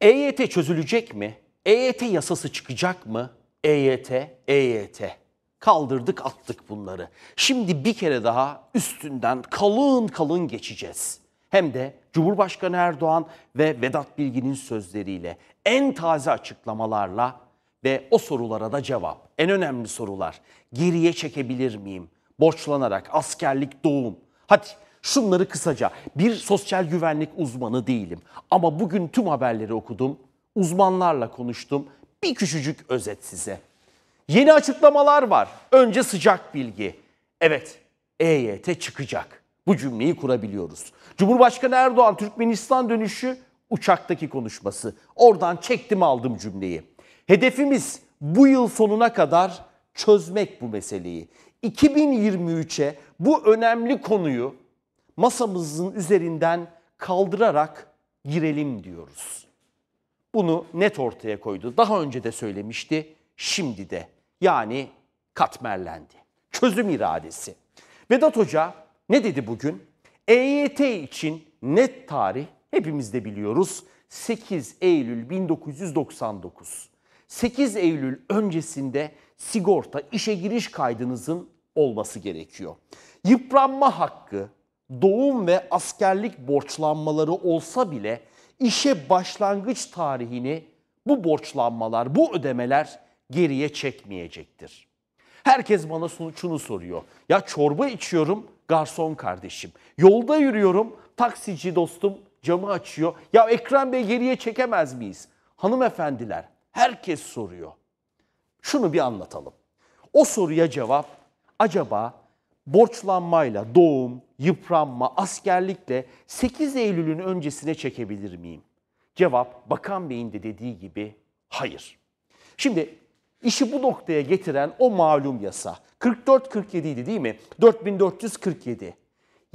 EYT çözülecek mi? EYT yasası çıkacak mı? EYT, EYT. Kaldırdık attık bunları. Şimdi bir kere daha üstünden kalın kalın geçeceğiz. Hem de Cumhurbaşkanı Erdoğan ve Vedat Bilgin'in sözleriyle, en taze açıklamalarla ve o sorulara da cevap. En önemli sorular. Geriye çekebilir miyim? Borçlanarak, askerlik, doğum. Hadi Şunları kısaca, bir sosyal güvenlik uzmanı değilim ama bugün tüm haberleri okudum, uzmanlarla konuştum. Bir küçücük özet size. Yeni açıklamalar var. Önce sıcak bilgi. Evet, EYT çıkacak. Bu cümleyi kurabiliyoruz. Cumhurbaşkanı Erdoğan Türkmenistan dönüşü uçaktaki konuşması. Oradan çektim aldım cümleyi. Hedefimiz bu yıl sonuna kadar çözmek bu meseleyi. 2023'e bu önemli konuyu masamızın üzerinden kaldırarak girelim diyoruz. Bunu net ortaya koydu. Daha önce de söylemişti, şimdi de. Yani katmerlendi. Çözüm iradesi. Vedat Hoca ne dedi bugün? EYT için net tarih hepimiz de biliyoruz. 8 Eylül 1999. 8 Eylül öncesinde sigorta işe giriş kaydınızın olması gerekiyor. Yıpranma hakkı, doğum ve askerlik borçlanmaları olsa bile işe başlangıç tarihini bu borçlanmalar, bu ödemeler geriye çekmeyecektir. Herkes bana şunu soruyor. Ya çorba içiyorum garson kardeşim. Yolda yürüyorum taksici dostum camı açıyor. Ya Ekrem Bey geriye çekemez miyiz? Hanımefendiler herkes soruyor. Şunu bir anlatalım. O soruya cevap acaba borçlanmayla, doğum, yıpranma, askerlikle 8 Eylül'ün öncesine çekebilir miyim? Cevap Bakan Bey'in de dediği gibi hayır. Şimdi işi bu noktaya getiren o malum yasa 44-47 idi değil mi? 4447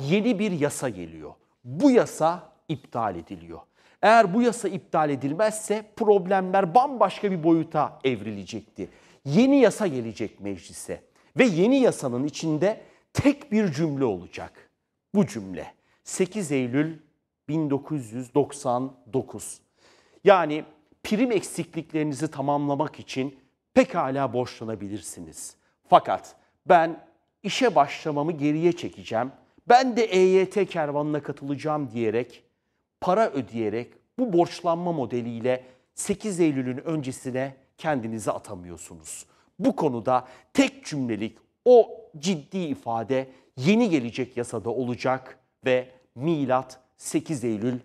yeni bir yasa geliyor. Bu yasa iptal ediliyor. Eğer bu yasa iptal edilmezse problemler bambaşka bir boyuta evrilecekti. Yeni yasa gelecek meclise ve yeni yasanın içinde tek bir cümle olacak. Bu cümle 8 Eylül 1999. Yani prim eksikliklerinizi tamamlamak için pekala borçlanabilirsiniz. Fakat ben işe başlamamı geriye çekeceğim. Ben de EYT kervanına katılacağım diyerek para ödeyerek bu borçlanma modeliyle 8 Eylül'ün öncesine kendinizi atamıyorsunuz. Bu konuda tek cümlelik o ciddi ifade yeni gelecek yasada olacak ve milat 8 Eylül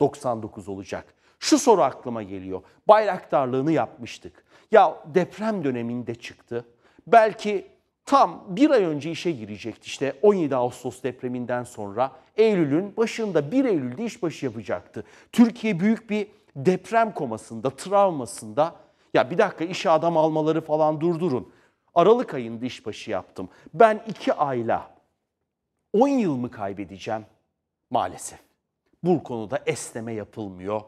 99 olacak. Şu soru aklıma geliyor. Bayraktarlığını yapmıştık. Ya deprem döneminde çıktı. Belki tam bir ay önce işe girecekti işte 17 Ağustos depreminden sonra Eylül'ün başında 1 Eylül'de işbaşı yapacaktı. Türkiye büyük bir deprem komasında, travmasında ya bir dakika işe adam almaları falan durdurun. Aralık ayında işbaşı yaptım. Ben iki ayla 10 yıl mı kaybedeceğim? Maalesef. Bu konuda esneme yapılmıyor.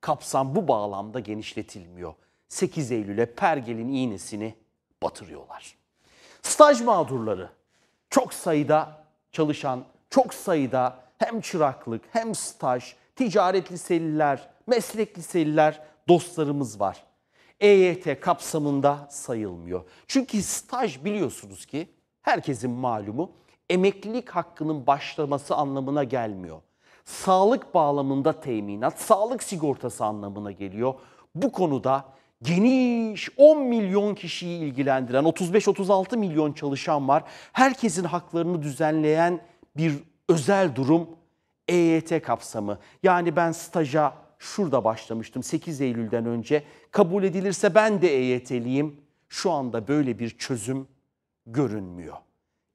Kapsam bu bağlamda genişletilmiyor. 8 Eylül'e Pergel'in iğnesini batırıyorlar. Staj mağdurları çok sayıda çalışan, çok sayıda hem çıraklık hem staj, ticaret liseliler, meslek liseliler dostlarımız var. EYT kapsamında sayılmıyor. Çünkü staj biliyorsunuz ki herkesin malumu emeklilik hakkının başlaması anlamına gelmiyor. Sağlık bağlamında teminat, sağlık sigortası anlamına geliyor. Bu konuda geniş 10 milyon kişiyi ilgilendiren 35-36 milyon çalışan var. Herkesin haklarını düzenleyen bir özel durum EYT kapsamı. Yani ben staja şurada başlamıştım 8 Eylül'den önce. Kabul edilirse ben de EYT'liyim. Şu anda böyle bir çözüm görünmüyor.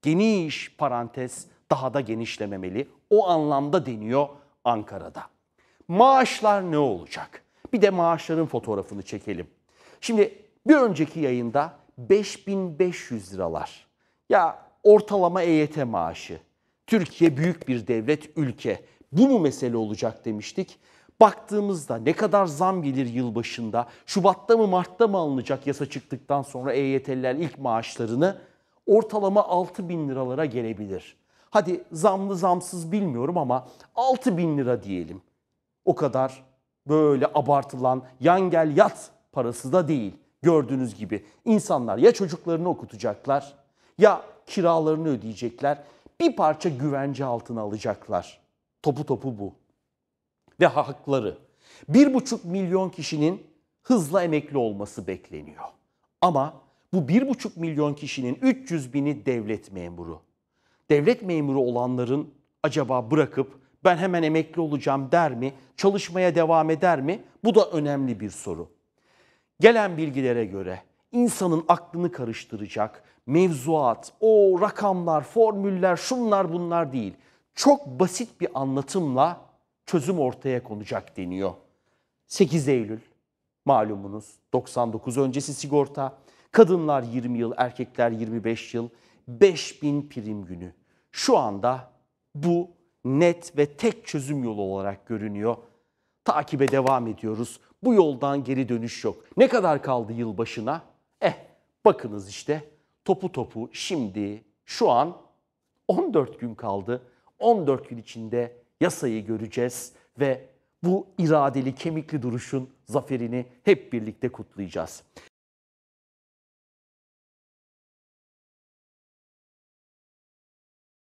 Geniş parantez daha da genişlememeli. O anlamda deniyor Ankara'da. Maaşlar ne olacak? Bir de maaşların fotoğrafını çekelim. Şimdi bir önceki yayında 5500 liralar. Ya ortalama EYT maaşı. Türkiye büyük bir devlet, ülke. Bu mu mesele olacak demiştik. Baktığımızda ne kadar zam gelir yılbaşında, Şubat'ta mı Mart'ta mı alınacak yasa çıktıktan sonra EYT'liler ilk maaşlarını ortalama 6 bin liralara gelebilir. Hadi zamlı zamsız bilmiyorum ama 6 bin lira diyelim. O kadar böyle abartılan yan gel yat parası da değil. Gördüğünüz gibi insanlar ya çocuklarını okutacaklar ya kiralarını ödeyecekler bir parça güvence altına alacaklar. Topu topu bu ve hakları. 1,5 milyon kişinin hızla emekli olması bekleniyor. Ama bu 1,5 milyon kişinin 300 bini devlet memuru. Devlet memuru olanların acaba bırakıp ben hemen emekli olacağım der mi? Çalışmaya devam eder mi? Bu da önemli bir soru. Gelen bilgilere göre insanın aklını karıştıracak mevzuat, o rakamlar, formüller, şunlar bunlar değil. Çok basit bir anlatımla çözüm ortaya konacak deniyor. 8 Eylül malumunuz 99 öncesi sigorta, kadınlar 20 yıl, erkekler 25 yıl, 5000 prim günü. Şu anda bu net ve tek çözüm yolu olarak görünüyor. Takibe devam ediyoruz. Bu yoldan geri dönüş yok. Ne kadar kaldı yıl başına? Eh bakınız işte topu topu şimdi şu an 14 gün kaldı. 14 gün içinde yasayı göreceğiz ve bu iradeli, kemikli duruşun zaferini hep birlikte kutlayacağız.